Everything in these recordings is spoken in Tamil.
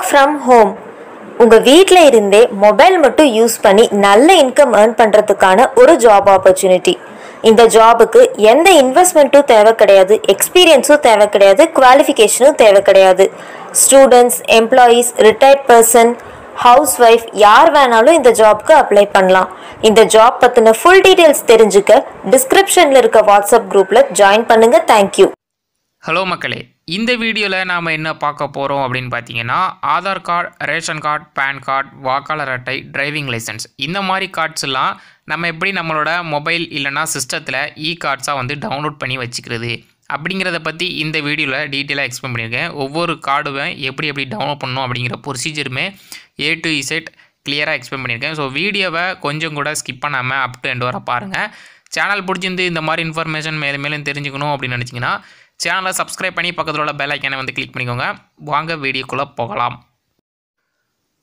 ஒர்க் ஃப்ரம் ஹோம் உங்கள் வீட்டில் இருந்தே மொபைல் மட்டும் யூஸ் பண்ணி நல்ல இன்கம் ஏர்ன் பண்ணுறதுக்கான ஒரு ஜாப் ஆப்பர்ச்சுனிட்டி இந்த ஜாபுக்கு எந்த இன்வெஸ்ட்மெண்ட்டும் தேவை கிடையாது எக்ஸ்பீரியன்ஸும் தேவை கிடையாது குவாலிஃபிகேஷனும் தேவை கிடையாது students employees retired person housewife யார் வேணாலும் இந்த ஜாப்க்கு அப்ளை பண்ணலாம் இந்த ஜாப் பற்றின ஃபுல் டீட்டெயில்ஸ் தெரிஞ்சுக்க டிஸ்கிரிப்ஷனில் இருக்க வாட்ஸ்அப் குரூப்பில் ஜாயின் பண்ணுங்கள் தேங்க்யூ ஹலோ மக்களே இந்த வீடியோவில் நாம் என்ன பார்க்க போகிறோம் அப்படின்னு பார்த்தீங்கன்னா Aadhaar card ration card PAN card வாக்காளர் அட்டை டிரைவிங் லைசன்ஸ் இந்த மாதிரி கார்ட்ஸ்லாம் நம்ம எப்படி நம்மளோட மொபைல் இல்லைனா சிஸ்டத்தில் இ கார்ட்ஸாக வந்து டவுன்லோட் பண்ணி வச்சுக்கிறது அப்படிங்கிறத பற்றி இந்த வீடியோவில் டீட்டெயிலாக எக்ஸ்பிளைன் பண்ணியிருக்கேன் ஒவ்வொரு கார்டுமே எப்படி எப்படி டவுன்லோட் பண்ணணும் அப்படிங்கிற ப்ரொசீஜருமே ஏ டு இசெட் கிளியராக எக்ஸ்பிளைன் பண்ணியிருக்கேன் ஸோ வீடியோவை கொஞ்சம் கூட ஸ்கிப் பண்ணாமல் அப் டு எண்ட் வர பாருங்கள் சேனல் பிடிச்சிருந்து இந்த மாதிரி இன்ஃபர்மேஷன் மேலும் மேலும் தெரிஞ்சுக்கணும் அப்படின்னு நினச்சிங்கன்னா சேனலை சப்ஸ்கிரைப் பண்ணி பக்கத்தில் உள்ள பெல் ஐக்கனை வந்து கிளிக் பண்ணிக்கோங்க வாங்க வீடியோக்குள்ளே போகலாம்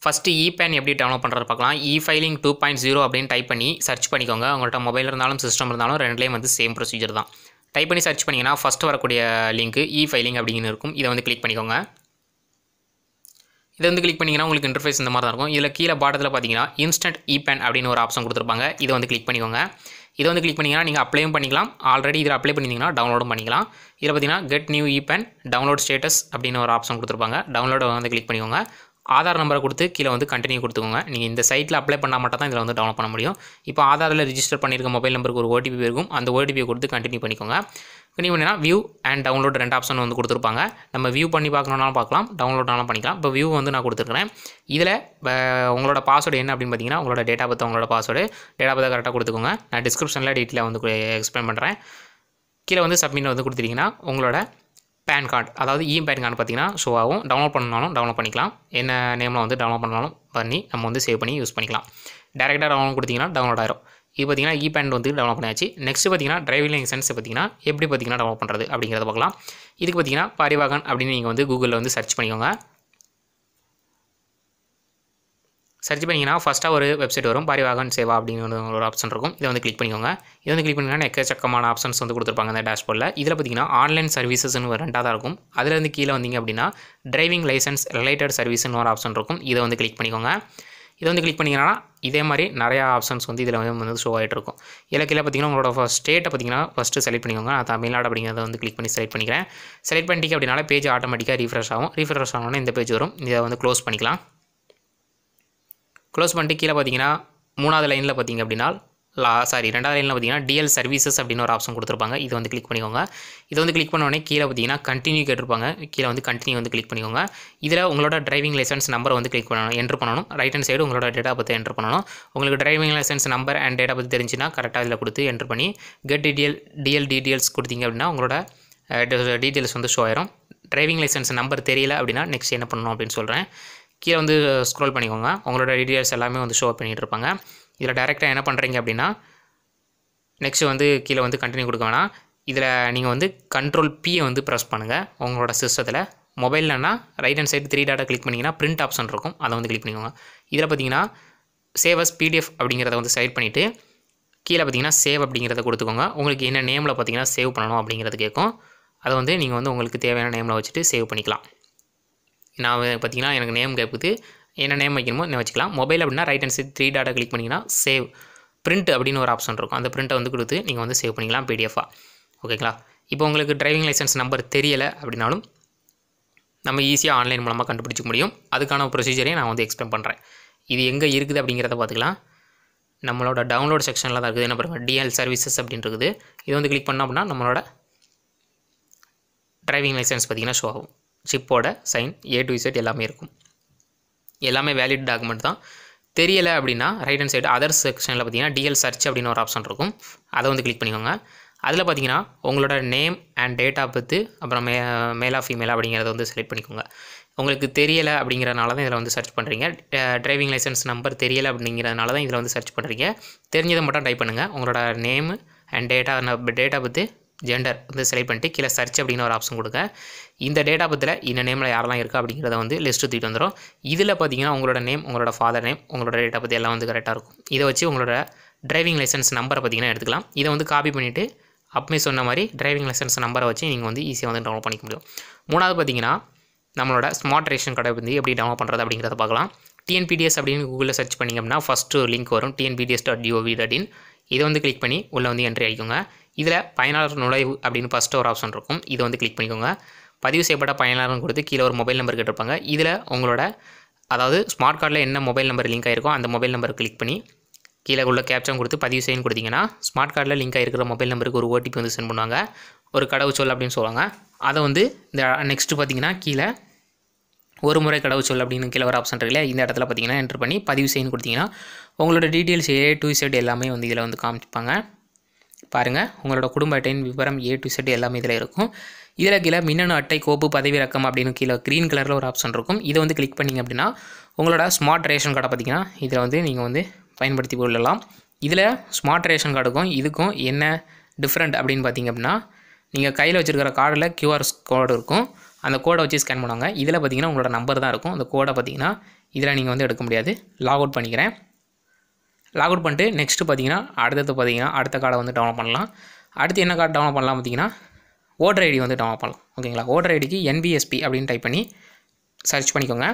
ஃபஸ்ட்டு இ பேன் எப்படி டவுன்லோட் பண்ணுறது பார்க்கலாம் e filing two point zero அப்படின்னு டைப் பண்ணி சர்ச் பண்ணிக்கோங்க உங்கள்கிட்ட மொபைல் இருந்தாலும் சிஸ்டம் இருந்தாலும் ரெண்டுலேயும் வந்து சேம் ப்ரொசீஜர் தான் டைப் பண்ணி சர்ச் பண்ணிங்கன்னா ஃபஸ்ட்டு வரக்கூடிய லிங்க்கு இ ஃபைலிங் அப்படிங்கிற இருக்கும் இதை வந்து கிளிக் பண்ணிக்கோங்க இதை வந்து கிளிக் பண்ணிங்கன்னா உங்களுக்கு இன்டர்ஃபேஸ் இந்த மாதிரி தான் இருக்கும் இதில் கீழே பாட்டத்தில் பார்த்தீங்கன்னா இன்ஸ்டன்ட் இ பேன் அப்படின்னு ஒரு ஆப்ஷன் கொடுத்துருப்பாங்க இதை வந்து கிளிக் பண்ணிக்கோங்க இதை வந்து கிளிக் பண்ணிங்கன்னா நீங்கள் அப்ளையும் பண்ணிக்கலாம் ஆல்ரெடி இதில் அப்ளை பண்ணியிருந்தீங்கன்னா டவுன்லோடும் பண்ணிக்கலாம் இதில் பார்த்தீங்கன்னா get new e PAN download status அப்படின்னு ஒரு ஆப்ஷன் கொடுத்துருப்பாங்க டவுன்லோட வந்து கிளிக் பண்ணிக்கோங்க ஆதார் நம்பரை கொடுத்து கீழே வந்து கண்டினியூ கொடுத்துக்கோங்க நீங்கள் இந்த சைட்டில் அப்ளை பண்ணால் மட்டும் தான் இதில் வந்து டவுன்லோட் பண்ண முடியும் இப்போ ஆதாரில் ரிஜிஸ்டர் பண்ணியிருக்க மொபைல் நம்பருக்கு ஒரு ஓடிபி இருக்கும் அந்த ஓடிபியை கொடுத்து கண்டினியூ பண்ணிக்கோங்க நீங்கள் பண்ணினா வியூ அண்ட் டவுன்லோட் ரெண்டு ஆப்ஷன் வந்து கொடுத்துருப்பாங்க நம்ம வியூ பண்ணி பார்க்கணுன்னாலும் பார்க்கலாம் டவுன்லோட்னாலும் பண்ணிக்கலாம் இப்போ வியூ வந்து நான் கொடுத்துருக்குறேன் இதில் உங்களோட பாஸ்வேர்டு என்ன அப்படின்னு பார்த்தீங்கன்னா உங்களோட டேட்டா பற்றி உங்களோட பாஸ்வேர்டு டேட்டா பற்றி கரெக்டாக கொடுத்துக்கோங்க நான் டிஸ்கிரிப்ஷனில் டீட்டெயிலாக வந்து எக்ஸ்பிளைன் பண்ணுறேன் கீழே வந்து சப்மிட் வந்து கொடுத்துட்டிங்கன்னா உங்களோட பேன் கார்டு அதாவது இஎம் e பேன் கார்டு பார்த்திங்கன்னா ஷோ ஆகும் டவுன்லோட் பண்ணாலும் டவுன்லோட் பண்ணிக்கலாம் என்ன நேமில் வந்து டவுன்லோட் பண்ணாலும் பண்ணி நம்ம வந்து சேவ் பண்ணி யூஸ் பண்ணிக்கலாம் டேரெக்டாக டவுன்லோட் கொடுத்தீங்கன்னா டவுன்லோட் ஆயிரும் இது e பார்த்திங்கன்னா இ e பேன் வந்து டவுன்லோட் பண்ணியாச்சு நெக்ஸ்ட் பார்த்திங்கன்னா டிரைவிங் லைசன்ஸ் பார்த்திங்கன்னா எப்படி பார்த்திங்கன்னா டவுன்லோட் பண்ணுறது அப்படிங்கிறத பார்க்கலாம் இதுக்கு பார்த்திங்கன்னா பரிவாகன் அப்படின்னு நீங்கள் வந்து கூகுளில் வந்து சர்ச் பண்ணிக்கோங்க சர்ச் பண்ணிங்கன்னா ஃபஸ்ட்டாக ஒரு வெப்சைட் வரும் பாரிவாகன் சேவா அப்படின்னு ஒரு ஆப்ஷன் இருக்கும் இதை வந்து கிளிக் பண்ணிக்கோங்க இதை வந்து கிளிக் பண்ணிங்கன்னா எக்கச்சக்கமான ஆப்ஷன்ஸ் வந்து கொடுத்துருப்பாங்க இந்த டேஷ்போர்டில் இதில் பார்த்தீங்கன்னா ஆன்லைன் சர்வீசஸ்னு ரெண்டாக தான் இருக்கும் அதில் வந்து கீழே வந்தீங்க அப்படின்னா டிரைவிங் லைசன்ஸ் ரிலேட்டட் சர்வீஸ்னு ஒரு ஆப்ஷன் இருக்கும் இதை வந்து கிளிக் பண்ணிக்கோங்க இதை வந்து கிளிக் பண்ணிங்கன்னா இதே மாதிரி நிறையா ஆப்ஷன்ஸ் வந்து இதில் வந்து ஷோ ஆகிட்டு இருக்கும் இதில் கீழே பார்த்தீங்கன்னா உங்களோட ஸ்டேட்டை பார்த்தீங்கன்னா ஃபஸ்ட்டு செலக்ட் பண்ணிக்கோங்க நான் தமிழ்நாடு அப்படிங்கிறத வந்து கிளிக் பண்ணி செலக்ட் பண்ணிக்கிறேன் செலக்ட் பண்ணிட்டீங்க அப்படின்னா பேஜ் ஆட்டோமேட்டிக்காக ரீஃப்ரெஷ் ஆகும் ரீஃப்ரெஷ் ஆனோன்னா இந்த பேஜ் வரும் இதை வந்து க்ளோஸ் பண்ணிக்கலாம் க்ளோஸ் பண்ணிட்டு கீழே பார்த்தீங்கன்னா மூணாவது லைனில் பார்த்தீங்க அப்படின்னா லா சாரி ரெண்டாவது லைனில் பார்த்தீங்கன்னா டிஎல் சர்வீசஸ் அப்படின்னு ஒரு ஆப்ஷன் கொடுத்துருப்பாங்க இது வந்து கிளிக் பண்ணிக்கோங்க இதை வந்து கிளிக் பண்ணோடனே கீழே பார்த்தீங்கன்னா கண்டினியூ கேட்டிருப்பாங்க கீழே வந்து கண்டினியூ வந்து கிளிக் பண்ணிக்கோங்க இதில் உங்களோட டிரைவிங் லைசன்ஸ் நம்பர் வந்து கிளிக் பண்ணணும் என்ட்ரு பண்ணணும் ரைட் ஹேண்ட் சைடு உங்களோட டேட்டா பற்றி என்ட்ரு பண்ணணும் உங்களுக்கு driving licence number and data பற்றி தெரிஞ்சுன்னா கரெக்டாக இதில் கொடுத்து என்ட்ரு பண்ணி கெட் டிடிஎல் டிஎல் டீடெயில்ஸ் கொடுத்தீங்க அப்படின்னா உங்களோட டீட்டெயில்ஸ் வந்து ஷோ ஆயிரும் டிரைவிங் லைசன்ஸ் நம்பர் தெரியல அப்படின்னா நெக்ஸ்ட் என்ன பண்ணணும் அப்படின்னு சொல்கிறேன் கீழே வந்து ஸ்க்ரோல் பண்ணிக்கோங்க உங்களோட டீட்டெயில்ஸ் எல்லாமே வந்து ஷோ பண்ணிகிட்டு இருப்பாங்க இதில் டேரெக்டாக என்ன பண்ணுறீங்க அப்படின்னா நெக்ஸ்ட்டு வந்து கீழே வந்து கண்டினியூ கொடுக்க வேணாம் இதில் நீங்கள் வந்து கண்ட்ரோல் பியை வந்து ப்ரெஸ் பண்ணுங்கள் உங்களோட சிஸ்டத்தில் மொபைல்லன்னா ரைட் ஹேண்ட் சைடு த்ரீ டாட்டை கிளிக் பண்ணிங்கன்னா பிரிண்ட் ஆப்ஷன் இருக்கும் அதை வந்து கிளிக் பண்ணிக்கோங்க இதில் பார்த்தீங்கன்னா சேவஸ் பிடிஎஃப் அப்படிங்கிறத வந்து செலக்ட் பண்ணிவிட்டு கீழே பார்த்தீங்கன்னா சேவ் அப்படிங்கிறத கொடுத்துக்கோங்க உங்களுக்கு என்ன நேமில் பார்த்தீங்கன்னா சேவ் பண்ணணும் அப்படிங்கிறது கேட்கும் அதை வந்து நீங்கள் வந்து உங்களுக்கு தேவையான நேமில் வச்சுட்டு சேவ் பண்ணிக்கலாம் நான் பார்த்தீங்கன்னா எனக்கு நேம் கேட்குது என்ன நேம் வைக்கணுமோ நான் வச்சுக்கலாம் மொபைல் அப்படின்னா ரைட் ஹேண்ட் சைட் த்ரீ டாட்டா கிளிக் பண்ணிங்கன்னா சேவ் பிரிண்ட் அப்படின்னு ஒரு ஆப்ஷன் இருக்கும் அந்த பிரிண்ட்டை வந்து கொடுத்து நீங்கள் வந்து சேவ் பண்ணிக்கலாம் பிடிஎஃபாக ஓகேங்களா இப்போ உங்களுக்கு டிரைவிங் லைசன்ஸ் நம்பர் தெரியலை அப்படின்னாலும் நம்ம ஈஸியாக ஆன்லைன் மூலமாக கண்டுபிடிச்சிக்க முடியும் அதுக்கான ப்ரொசீஜரையும் நான் வந்து எக்ஸ்பிளைன் பண்ணுறேன் இது எங்கே இருக்குது அப்படிங்கிறத பார்த்துக்கலாம் நம்மளோட டவுன்லோட் செக்ஷனில் தான் இருக்குது என்ன பாருங்கள் டிஎல் சர்வீசஸ் அப்படின்னு இருக்குது இது வந்து கிளிக் பண்ணோம் அப்படின்னா நம்மளோட டிரைவிங் லைசன்ஸ் பார்த்திங்கன்னா ஷோ ஆகும் சிப்போட சைன் ஏ டு இசட் எல்லாமே இருக்கும் எல்லாமே வேலிட் டாக்குமெண்ட் தான் தெரியலை அப்படின்னா ரைட் ஹேண்ட் சைடு அதர் செக்ஷனில் பார்த்தீங்கன்னா டிஎல் சர்ச் அப்படின்னு ஒரு ஆப்ஷன் இருக்கும் அதை வந்து கிளிக் பண்ணிக்கோங்க அதில் பார்த்தீங்கன்னா உங்களோட name and date of birth அப்புறம் மே மேலா ஃபீமேலா அப்படிங்கிறத வந்து செலக்ட் பண்ணிக்கோங்க உங்களுக்கு தெரியலை அப்படிங்கிறனால தான் இதில் வந்து சர்ச் பண்ணுறீங்க டிரைவிங் லைசன்ஸ் நம்பர் தெரியலை அப்படிங்கிறதுனால தான் இதில் வந்து சர்ச் பண்ணுறீங்க தெரிஞ்சதை மட்டும் டைப் பண்ணுங்கள் உங்களோட name and data of birth gender வந்து செலக்ட் பண்ணிட்டு கீழே சர்ச் அப்படின்னு ஒரு ஆப்ஷன் கொடுங்க இந்த டேட்டா பற்றியில் இந்த நேமில் யாரெல்லாம் இருக்கா அப்படிங்கிறத வந்து லிஸ்ட்டு தூக்கிட்டு வந்துடும் இதில் பார்த்தீங்கன்னா உங்களோட நேம் உங்களோட ஃபாதர் நேம் உங்களோட டேட்டா பற்றி எல்லாம் வந்து கரெக்டாக இருக்கும் இதை வச்சு உங்களோட டிரைவிங் லைசன்ஸ் நம்பரை பார்த்தீங்கன்னா எடுத்துக்கலாம் இதை வந்து காப்பி பண்ணிவிட்டு அப்பமே சொன்ன மாதிரி டிரைவிங் லைசன்ஸ் நம்பரை வச்சு நீங்கள் வந்து ஈஸியாக வந்து டவுன்லோட் பண்ணிக்க முடியும் மூணாவது பார்த்தீங்கன்னா நம்மளோட ஸ்மார்ட் ரேஷன் கடை வந்து எப்படி டவுன்லோட் பண்ணுறது அப்படிங்கிறத பார்க்கலாம் டிஎன்பிடிஎஸ் அப்படின்னு கூகுளில் சர்ச் பண்ணிங்க அப்படின்னா ஃபஸ்ட்டு லிங்க் வரும் TNPDS dot GOV dot in இதை வந்து கிளிக் பண்ணி உள்ளே வந்து என்ட்ரி அடிக்குங்க இதில் பயனாளர் நுழைவு அப்படின்னு ஃபஸ்ட்டு ஒரு ஆப்ஷன் இருக்கும் இதை வந்து கிளிக் பண்ணிக்கோங்க பதிவு செய்யப்பட்ட பயனாளர்னு கொடுத்து கீழே ஒரு மொபைல் நம்பர் கேட்டிருப்பாங்க இதில் உங்களோட அதாவது ஸ்மார்ட் கார்டில் என்ன மொபைல் நம்பர் லிங்க் ஆகிருக்கோ அந்த மொபைல் நம்பர் கிளிக் பண்ணி கீழே உள்ள கேப்ஷன் கொடுத்து பதிவு செய்யணும் கொடுத்தீங்கன்னா ஸ்மார்ட் கார்டில் லிங்க் ஆகிருக்கிற மொபைல் நம்பருக்கு ஒரு ஓடிபி வந்து சென்ட் பண்ணுவாங்க ஒரு கடவுச்சொல் அப்படின்னு சொல்லுவாங்க அதை வந்து இந்த நெக்ஸ்ட்டு பார்த்தீங்கன்னா கீழே ஒரு முறை கடவுச்சொல் அப்படின்னு கீழே ஒரு ஆப்ஷன் இருக்குல்ல இந்த இடத்துல பார்த்தீங்கன்னா என்ட்ரு பண்ணி பதிவு செய்யணும் கொடுத்தீங்கன்னா உங்களோட டீட்டெயில்ஸ் ஏ டு செட் எல்லாமே வந்து இதில் வந்து காமிப்பாங்க பாருங்கள் உங்களோட குடும்ப அட்டையின் விவரம் ஏ டு செட் எல்லாமே இதில் இருக்கும் இதில் கீழே மின்னணு அட்டை கோப்பு பதவி ரக்கம் அப்படின்னு கீழே க்ரீன் கலரில் ஒரு ஆப்ஷன் இருக்கும் இதை வந்து கிளிக் பண்ணிங்க அப்படின்னா உங்களோட ஸ்மார்ட் ரேஷன் கார்டை பார்த்திங்கன்னா இதில் வந்து நீங்கள் வந்து பயன்படுத்தி கொள்ளலாம் இதில் ஸ்மார்ட் ரேஷன் கார்டுக்கும் இதுக்கும் என்ன டிஃப்ரெண்ட் அப்படின்னு பார்த்திங்க அப்படின்னா நீங்கள் கையில் வச்சுருக்கிற கார்டில் க்யூஆர் கோடு இருக்கும் அந்த கோடை வச்சு ஸ்கேன் பண்ணுவாங்க இதில் பார்த்தீங்கன்னா உங்களோட நம்பர் தான் இருக்கும் அந்த கோடை பார்த்தீங்கன்னா இதில் நீங்கள் வந்து எடுக்க முடியாது லாக் அவுட் பண்ணிக்கிறேன் லாக் அவுட் பண்ணிட்டு நெக்ஸ்ட்டு பார்த்தீங்கன்னா அடுத்தது பார்த்தீங்கன்னா அடுத்த கார்டை வந்து டவுன்லோட் பண்ணலாம் அடுத்து என்ன கார்டு டவுன்லோட் பண்ணலாம் பார்த்தீங்கன்னா ஓட்டர் ஐடி வந்து டவுன்லோட் பண்ணலாம் ஓகேங்களா ஓட்டர் ஐடிக்கு என்பிஎஸ்பி அப்படின்னு டைப் பண்ணி சர்ச் பண்ணிக்கோங்க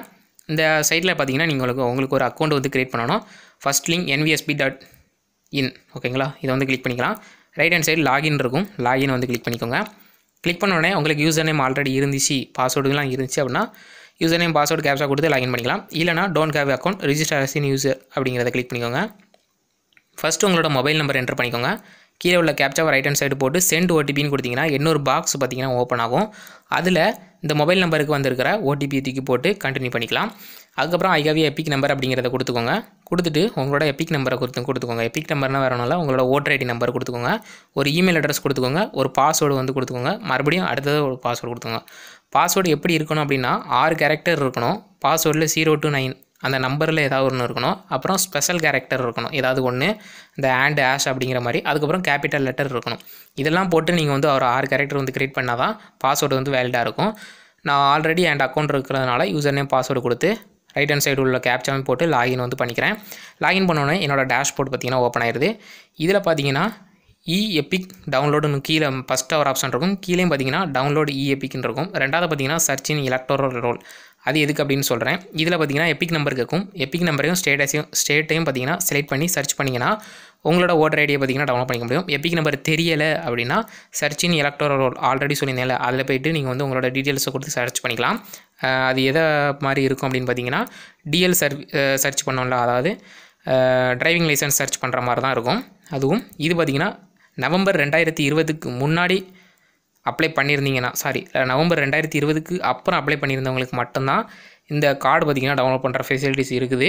இந்த சைட்டில் பார்த்தீங்கன்னா நீங்கள் உங்களுக்கு உங்களுக்கு ஒரு அக்கௌண்ட் வந்து க்ரியேட் பண்ணணும் first link NVSP dot in ஓகேங்களா இதை வந்து கிளிக் பண்ணிக்கலாம் ரைட் ஹேண்ட் சைடு லாகின் இருக்கும் லாகின் வந்து கிளிக் பண்ணிக்கோங்க கிளிக் பண்ண உடனே உங்களுக்கு யூசர் நேம் ஆல்ரெடி இருந்துச்சு பாஸ்வேர்டுலாம் இருந்துச்சு அப்படின்னா யூசர் நேம் பாஸ்வேர்டு கேப்ஷா கொடுத்து லாகின் பண்ணிக்கலாம் இல்லைனா don't have account register as user அப்படிங்கிறத கிளிக் பண்ணிக்கோங்க ஃபஸ்ட்டு உங்களோட மொபைல் நம்பர் என்ட்ரு பண்ணிக்கோங்க கீழே உள்ள கேப்சாவை ரைட் ஹேண்ட் சைடு போட்டு சென்ட் ஓடிபின்னு கொடுத்தீங்கன்னா இன்னொரு பாக்ஸ் பார்த்தீங்கன்னா ஓப்பன் ஆகும் அதில் இந்த மொபைல் நம்பருக்கு வந்திருக்கிற ஓடிபி தூக்கி போட்டு கண்டினியூ பண்ணிக்கலாம் அதுக்கப்புறம் ஐகாவி எப்பிக் நம்பர் அப்படிங்கிறத கொடுத்துக்கோங்க கொடுத்துட்டு உங்களோட எப்பிக் நம்பரை கொடுத்து கொடுத்துக்கோங்க எப்பிக் நம்பர்னால் வேணும்னால உங்களோட ஓட்டர் ஐடி நம்பர் கொடுத்துக்கோங்க ஒரு இமெயில் அட்ரஸ் கொடுத்துக்கோங்க ஒரு பாஸ்வேர்டு வந்து கொடுத்துக்கோங்க மறுபடியும் அடுத்தது ஒரு பாஸ்வேர்டு கொடுத்துக்கோங்க பாஸ்வேர்டு எப்படி இருக்கணும் அப்படின்னா ஆறு கேரக்டர் இருக்கணும் பாஸ்வேர்டில் ஜீரோ டு நைன் அந்த நம்பரில் ஏதாவது ஒன்று இருக்கணும் அப்புறம் ஸ்பெஷல் கேரக்டர் இருக்கணும் ஏதாவது ஒன்று இந்த ஆண்ட் ஆஷ் அப்படிங்கிற மாதிரி அதுக்கப்புறம் கேபிட்டல் லெட்டர் இருக்கணும் இதெல்லாம் போட்டு நீங்கள் வந்து ஒரு ஆறு கேரக்டர் வந்து க்ரியேட் பண்ணால் தான் பாஸ்வேர்டு வந்து வேலிடாக இருக்கும் நான் ஆல்ரெடி அண்ட் அக்கௌண்ட் இருக்கிறதுனால யூசர் நேம் பாஸ்வேர்டு கொடுத்து ரைட் ஹேண்ட் சைடு உள்ள கேப்சாவும் போட்டு லாகின் வந்து பண்ணிக்கிறேன் லாகின் பண்ணோன்னே என்னோடய டேஷ்போர்ட் பார்த்திங்கன்னா ஓப்பன் ஆயிடுது இதில் பார்த்தீங்கன்னா இ எப்பிக் டவுன்லோடுன்னு கீழே ஃபஸ்ட்டு ஒரு ஆப்ஷன் இருக்கும் கீழேயும் பார்த்தீங்கன்னா டவுன்லோடு இ எப்பிக்னு இருக்கும் ரெண்டாவது பார்த்தீங்கன்னா சர்ச்சின் எலக்ட்ரோரல் ரோல் அது எதுக்கு அப்படின்னு சொல்கிறேன் இதில் பார்த்தீங்கன்னா எப்பிக் நம்பர் இருக்கும் எப்பிக் நம்பரையும் ஸ்டேட்டஸையும் ஸ்டேட்டையும் பார்த்தீங்கன்னா செலக்ட் பண்ணி சர்ச் பண்ணிங்கன்னா உங்களோட ஓட்டர் ஐடியை பார்த்தீங்கன்னா டவுன்லோட் பண்ணிக்க முடியும் எப்பிக் நம்பர் தெரியலை அப்படின்னா சர்ச் எலக்ட்ரோ ஆல்ரெடி சொல்லியிருந்தேன்ல அதில் போயிட்டு நீங்கள் வந்து உங்களோட டீட்டெயில்ஸை கொடுத்து சர்ச் பண்ணிக்கலாம் அது எதை மாதிரி இருக்கும் அப்படின்னு பார்த்தீங்கன்னா டிஎல் சர்வி சர்ச் பண்ணோம்ல அதாவது டிரைவிங் லைசன்ஸ் சர்ச் பண்ணுற மாதிரி தான் இருக்கும் அதுவும் இது பார்த்திங்கன்னா நவம்பர் ரெண்டாயிரத்தி இருபதுக்கு முன்னாடி அப்ளை பண்ணியிருந்தீங்கன்னா சாரி நவம்பர் ரெண்டாயிரத்தி இருபதுக்கு அப்புறம் அப்ளை பண்ணியிருந்தவங்களுக்கு மட்டும்தான் இந்த கார்டு பார்த்திங்கன்னா டவுன்லோட் பண்ணுற ஃபெசிலிட்டிஸ் இருக்குது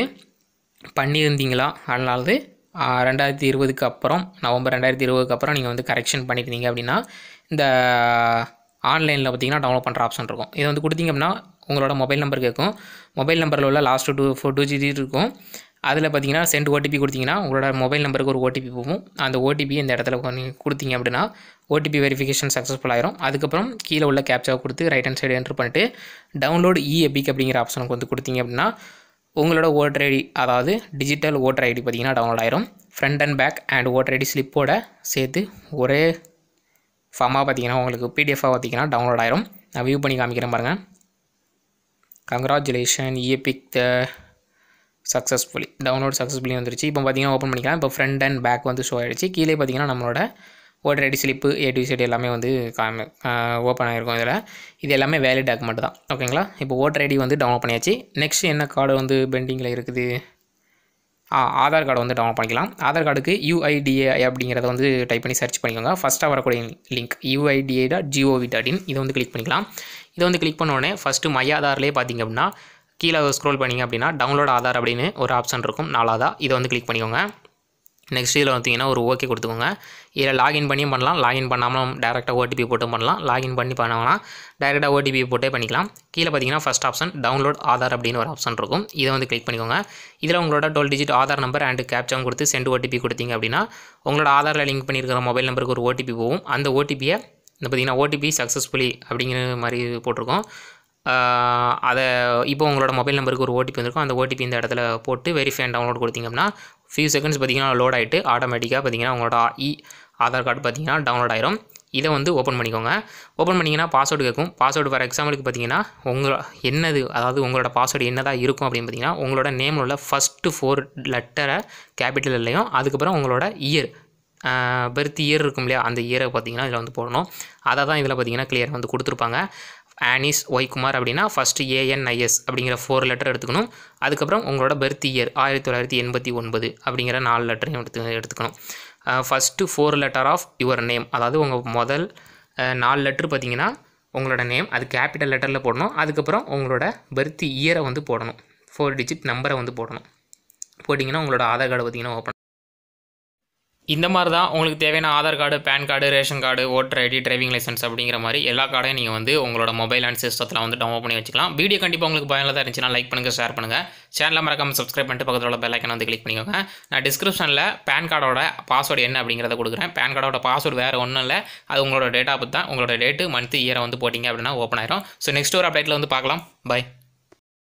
பண்ணியிருந்தீங்களா அதனாலது ரெண்டாயிரத்தி இருபதுக்கு அப்புறம் நவம்பர் ரெண்டாயிரத்தி இருபதுக்கு அப்புறம் நீங்கள் வந்து கரெக்ஷன் பண்ணியிருந்தீங்க அப்படின்னா இந்த ஆன்லைனில் பார்த்திங்கன்னா டவுன்லோட் பண்ணுற ஆப்ஷன் இருக்கும் இதை வந்து கொடுத்தீங்க அப்படின்னா உங்களோட மொபைல் நம்பர் கேட்கும் மொபைல் நம்பரில் உள்ள லாஸ்ட்டு டூ ஃபோர் டூ ஜிடி இருக்கும் அதில் பார்த்தீங்கன்னா சென்ட் ஓடிபி கொடுத்தீங்கன்னா உங்களோட மொபைல் நம்பருக்கு ஒரு ஓடிபி போகும் அந்த ஓடிபி இந்த இடத்துல கொடுத்தீங்க அப்படின்னா ஓடிபி வெரிஃபிகேஷன் சக்ஸஸ்ஃபுல் ஆயிரும் அதுக்கப்புறம் கீழே உள்ள கேப்சாவை கொடுத்து ரைட் ஹேண்ட் சைடு என்ட்ரு பண்ணிட்டு டவுன்லோடு இ எபிக் அப்படிங்கிற ஆப்ஷனுக்கு வந்து கொடுத்தீங்க அப்படின்னா உங்களோட ஓட்டர் ஐடி அதாவது டிஜிட்டல் ஓட்டர் ஐடி பார்த்திங்கன்னா டவுன்லோட் ஆயிரும் front and back and voter ID ஸ்லிப்போட சேர்த்து ஒரே ஃபார்மாக பார்த்தீங்கன்னா உங்களுக்கு பிடிஎஃபாக பார்த்திங்கன்னா டவுன்லோட் ஆயிரும் நான் வியூ பண்ணி காமிக்கிறேன் பாருங்கள் congratulation e EPIC the successfully download successfully வந்துருச்சு இப்போ பார்த்தீங்கன்னா ஓப்பன் பண்ணிக்கலாம் இப்போ ஃப்ரண்ட் அண்ட் பேக் வந்து ஷோ ஆகிடுச்சு கீழே பார்த்தீங்கன்னா நம்மளோட ஓட்டர் ஐடி ஸ்லிப்பு ஏ டி சைடு எல்லாமே வந்து ஓப்பன் ஆகிருக்கும் இதில் இது எல்லாமே வேலிட் டாக்குமெண்ட் தான் ஓகேங்களா இப்போ ஓட்டர் ஐடி வந்து டவுன்லோட் பண்ணியாச்சு நெக்ஸ்ட் என்ன கார்டு வந்து பெண்டிங்கில் இருக்குது ஆ ஆதார் கார்டு வந்து டவுன்லோட் பண்ணிக்கலாம் ஆதார் கார்டுக்கு யூஐடிஏ அப்படிங்கிறத வந்து டைப் பண்ணி சர்ச் பண்ணிக்கோங்க ஃபஸ்ட்டாக வரக்கூடிய link UIDA dot GOV dot in இதை வந்து கிளிக் பண்ணிக்கலாம் இதை வந்து கிளிக் பண்ணோடனே ஃபஸ்ட்டு மை ஆதார்லேயே பார்த்திங்க அப்படின்னா கீழே ஸ்க்ரோல் பண்ணிங்க அப்படின்னா டவுன்லோட் ஆதார் அப்படின்னு ஒரு ஆப்ஷன் இருக்கும் நாலாவதா இதை வந்து கிளிக் பண்ணிக்கோங்க நெக்ஸ்ட் இதில் பார்த்தீங்கன்னா ஒரு ஓகே கொடுத்துக்கோங்க இதில் லாகின் பண்ணியும் பண்ணலாம் லாகின் பண்ணாமல் டேரெக்டாக ஓடிபி போட்டும் பண்ணலாம் லாகின் பண்ணி பண்ணலாம் டேரெக்டாக ஓடிபி போட்டே பண்ணிக்கலாம் கீழே பார்த்தீங்கன்னா ஃபஸ்ட் ஆப்ஷன் டவுன்லோட் ஆதார் அப்படின்னு ஒரு ஆப்ஷன் இருக்கும் இதை வந்து கிளிக் பண்ணிக்கோங்க இதில் உங்களோட twelve digit Aadhaar number and கேப்சாவும் கொடுத்து சென்ட் ஓடிபி கொடுத்தீங்க அப்படின்னா உங்களோட ஆதாரில் லிங்க் பண்ணியிருக்கிற மொபைல் நம்பருக்கு ஒரு ஓடிபி போகும் அந்த ஓடிபியை இந்த பார்த்திங்கன்னா ஓடிபி சக்ஸஸ்ஃபுல்லி அப்படிங்கிற மாதிரி போட்டிருக்கோம் அதை இப்போ உங்களோட மொபைல் நம்பருக்கு ஒரு ஓடிபி வந்திருக்கும் அந்த ஓடிபி இந்த இடத்துல போட்டு வெரிஃபை அண்ட் டவுன்லோட் கொடுத்தீங்கன்னா ஃபியூ செகண்ட்ஸ் பார்த்தீங்கன்னா லோட் ஆகிட்டு ஆட்டோமேட்டிக்காக பார்த்தீங்கன்னா உங்களோட இ ஆதார் கார்டு பார்த்தீங்கன்னா டவுன்லோட் ஆயிரும் இதை வந்து ஓப்பன் பண்ணிக்கோங்க ஓப்பன் பண்ணிங்கன்னா பாஸ்வேர்டு கேட்கும் பாஸ்வேர்டு ஃபார் எக்ஸாம்பிளுக்கு பார்த்தீங்கன்னா உங்கள் என்னது அதாவது உங்களோட பாஸ்வேர்டு என்னதாக இருக்கும் அப்படின்னு பார்த்தீங்கன்னா உங்களோட நேமில் உள்ள ஃபஸ்ட்டு ஃபோர் லெட்டரை கேபிட்டல் இல்லையும் அதுக்கப்புறம் உங்களோட இயர் பெர்த் இயர் இருக்கும் இல்லையா அந்த இயரை பார்த்தீங்கன்னா இதில் வந்து போடணும் அதை தான் இதில் பார்த்தீங்கன்னா கிளியர் வந்து கொடுத்துருப்பாங்க ஆனிஸ் ஒய்குமார் அப்படின்னா ஃபஸ்ட்டு ஏஎன்ஐஎஸ் அப்படிங்கிற ஃபோர் லெட்டர் எடுத்துக்கணும் அதுக்கப்புறம் உங்களோட பர்த் இயர் ஆயிரத்தி தொள்ளாயிரத்தி எண்பத்தி ஒன்பது அப்படிங்கிற நாலு லெட்டரையும் எடுத்து எடுத்துக்கணும் first four letter of your name அதாவது உங்கள் முதல் நாலு லெட்ரு பார்த்தீங்கன்னா உங்களோட நேம் அது கேபிட்டல் லெட்டரில் போடணும் அதுக்கப்புறம் உங்களோட பர்த் இயரை வந்து போடணும் ஃபோர் டிஜிட் நம்பரை வந்து போடணும் போட்டிங்கன்னா உங்களோட ஆதார் கார்டு பார்த்திங்கன்னா ஓப்பன் இந்த மாதிரி தான் உங்களுக்கு தேவையான Aadhaar card PAN card ration card voter ID driving licence அப்படிங்கிற மாதிரி எல்லா கார்டையும் நீங்கள் வந்து உங்களோட மொபைல் அண்ட் சிஸ்டத்தில் வந்து டவுன்லோட் பண்ணி வச்சுக்கலாம் வீடியோ கண்டிப்பாக உங்களுக்கு பயனுள்ளதாக இருந்துச்சுன்னா லைக் பண்ணுங்கள் ஷேர் பண்ணுங்கள் சேனலில் மறக்காமல் சப்ஸ்கிரைப் பண்ணிட்டு பக்கத்தில் உள்ள பெல்லைக்கன் வந்து கிளிக் பண்ணிக்கோங்க நான் டிஸ்கிரிப்ஷனில் பேன் கார்டோட பாஸ்வேர்டு என்ன அப்படிங்கிறத கொடுக்குறேன் பேன் கார்டோட பாஸ்வேர்டு வேறு ஒன்றும் இல்லை அது உங்களோட டேட் ஆஃப் தான் உங்களோட டேட்டு மந்த்து இயரை வந்து போட்டிங்க அப்படின்னா ஓப்பன் ஆயிரும் ஸோ நெக்ஸ்ட் ஒரு அப்டேட்டில் வந்து பார்க்கலாம் பை